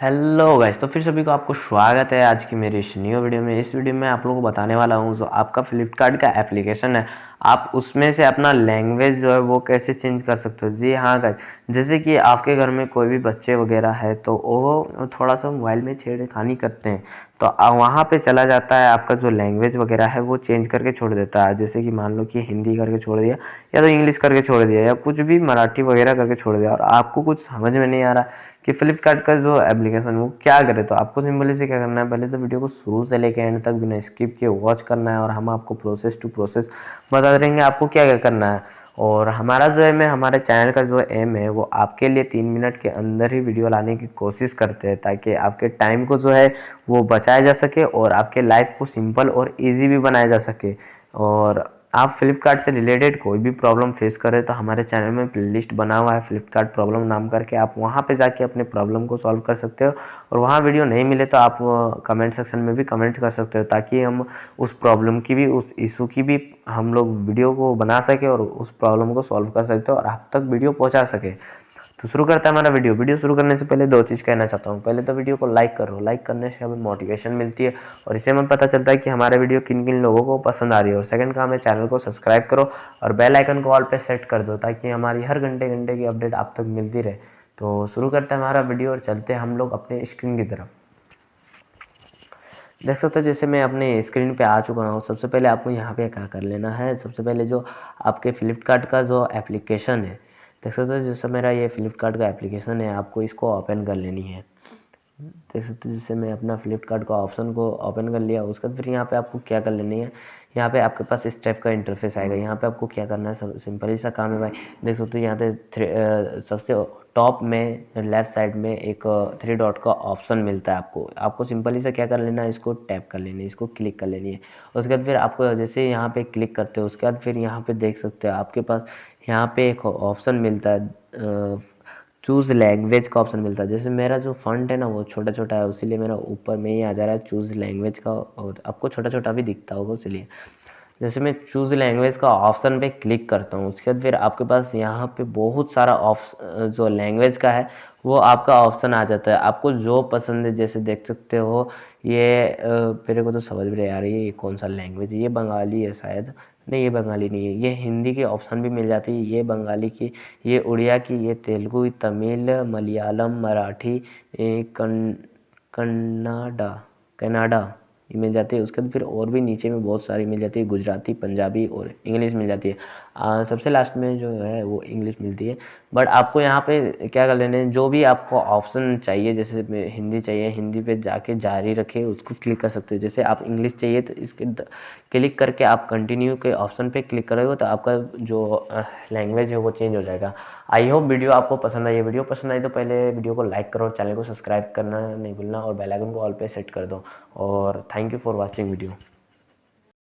hello guys तो फिर सभी को आपको स्वागत है आज की मेरी इस न्यू वीडियो में इस वीडियो में आप लोगों को बताने वाला हूँ जो आपका फ्लिपकार्ट का एप्लीकेशन है आप उसमें से अपना लैंग्वेज जो है वो कैसे चेंज कर सकते हो जी हाँ गाइस जैसे कि आपके घर में कोई भी बच्चे वगैरह है तो वो थोड़ा सा मोबाइल में छेड़खानी करते हैं तो वहाँ पे चला जाता है आपका जो लैंग्वेज वगैरह है वो चेंज करके छोड़ देता है जैसे कि मान लो कि हिंदी करके छोड़ दिया या तो इंग्लिश करके छोड़ दिया या कुछ भी मराठी वगैरह करके छोड़ दिया और आपको कुछ समझ में नहीं आ रहा कि फ़्लिपकार्ट का जो एप्लीकेशन वो क्या करे तो आपको सिंपली से क्या करना है पहले तो वीडियो को शुरू से लेकर एंड तक बिना स्किप के वॉच करना है और हम आपको प्रोसेस टू प्रोसेस बता देंगे आपको क्या क्या करना है और हमारा जो एम है हमारे चैनल का जो एम है वो आपके लिए तीन मिनट के अंदर ही वीडियो लाने की कोशिश करते हैं ताकि आपके टाइम को जो है वो बचाया जा सके और आपके लाइफ को सिंपल और ईजी भी बनाया जा सके और आप फ्लिपकार्ट से रिलेटेड कोई भी प्रॉब्लम फेस करें तो हमारे चैनल में प्लेलिस्ट बना हुआ है फ्लिपकार्ट प्रॉब्लम नाम करके आप वहाँ पे जाके अपने प्रॉब्लम को सॉल्व कर सकते हो और वहाँ वीडियो नहीं मिले तो आप कमेंट सेक्शन में भी कमेंट कर सकते हो ताकि हम उस प्रॉब्लम की भी उस इशू की भी हम लोग वीडियो को बना सके और उस प्रॉब्लम को सॉल्व कर सकते हो और आप तक वीडियो पहुँचा सके तो शुरू करता है हमारा वीडियो वीडियो शुरू करने से पहले दो चीज़ कहना चाहता हूँ पहले तो वीडियो को लाइक करो लाइक करने से हमें मोटिवेशन मिलती है और इससे हमें पता चलता है कि हमारे वीडियो किन किन लोगों को पसंद आ रही है और सेकंड का हमें चैनल को सब्सक्राइब करो और बेल आइकन को ऑल पे सेट कर दो ताकि हमारी हर घंटे घंटे की अपडेट आप तक मिलती रहे तो शुरू करते हैं हमारा वीडियो और चलते हैं हम लोग अपने स्क्रीन की तरफ देख सकते हो जैसे मैं अपने स्क्रीन पे आ चुका हूँ सबसे पहले आपको यहाँ पे क्या कर लेना है सबसे पहले जो आपके फ्लिपकार्ट का जो एप्लीकेशन है देख सकते हो जैसे मेरा ये फ्लिपकार्ट का एप्लीकेशन है आपको इसको ओपन कर लेनी है देख सकते हो जैसे मैं अपना फ्लिपकार्ट का ऑप्शन को ओपन कर लिया उसके बाद फिर यहाँ पे आपको क्या कर लेनी है यहाँ पे आपके पास इस टाइप का इंटरफेस आएगा यहाँ पे आपको क्या करना है सिंपल सा काम है भाई देख सकते हो यहाँ पे सबसे टॉप में लेफ़्ट साइड में एक थ्री डॉट का ऑप्शन मिलता है आपको आपको सिंपली से क्या कर लेना है इसको टैप कर लेनी है इसको क्लिक कर लेनी है उसके बाद फिर आपको जैसे यहाँ पे क्लिक करते हो उसके बाद फिर यहाँ पे देख सकते हो आपके पास यहाँ पे एक ऑप्शन मिलता है चूज़ लैंग्वेज का ऑप्शन मिलता है जैसे मेरा जो फंड है ना वो छोटा छोटा है उसीलिए मेरा ऊपर में ही आ जा रहा है चूज़ लैंग्वेज का और आपको छोटा छोटा भी दिखता होगा उसीलिए जैसे मैं चूज़ लैंग्वेज का ऑप्शन पे क्लिक करता हूँ उसके बाद फिर आपके पास यहाँ पे बहुत सारा ऑप्शन जो लैंग्वेज का है वो आपका ऑप्शन आ जाता है आपको जो पसंद है जैसे देख सकते हो ये मेरे को तो समझ में नहीं आ रही है ये कौन सा लैंग्वेज है ये बंगाली है शायद नहीं ये बंगाली नहीं है ये हिंदी के ऑप्शन भी मिल जाती है ये बंगाली की ये उड़िया की ये तेलुगु तमिल मलयालम मराठी कन्नाडा कनाडा ये मिल जाती है उसके बाद फिर और भी नीचे में बहुत सारी मिल जाती है गुजराती पंजाबी और इंग्लिश मिल जाती है आ, सबसे लास्ट में जो है वो इंग्लिश मिलती है बट आपको यहाँ पे क्या कर लेने जो भी आपको ऑप्शन चाहिए जैसे हिंदी चाहिए हिंदी पे जाके जारी रखे उसको क्लिक कर सकते हो जैसे आप इंग्लिश चाहिए तो इसके क्लिक करके आप कंटिन्यू के ऑप्शन पर क्लिक करोगे तो आपका जो लैंग्वेज है वो चेंज हो जाएगा आई होप वीडियो आपको पसंद आई वीडियो पसंद आई तो पहले वीडियो को लाइक करो चैनल को सब्सक्राइब करना नहीं भूलना और बेल आइकन को ऑल पे सेट कर दो और thank you for watching video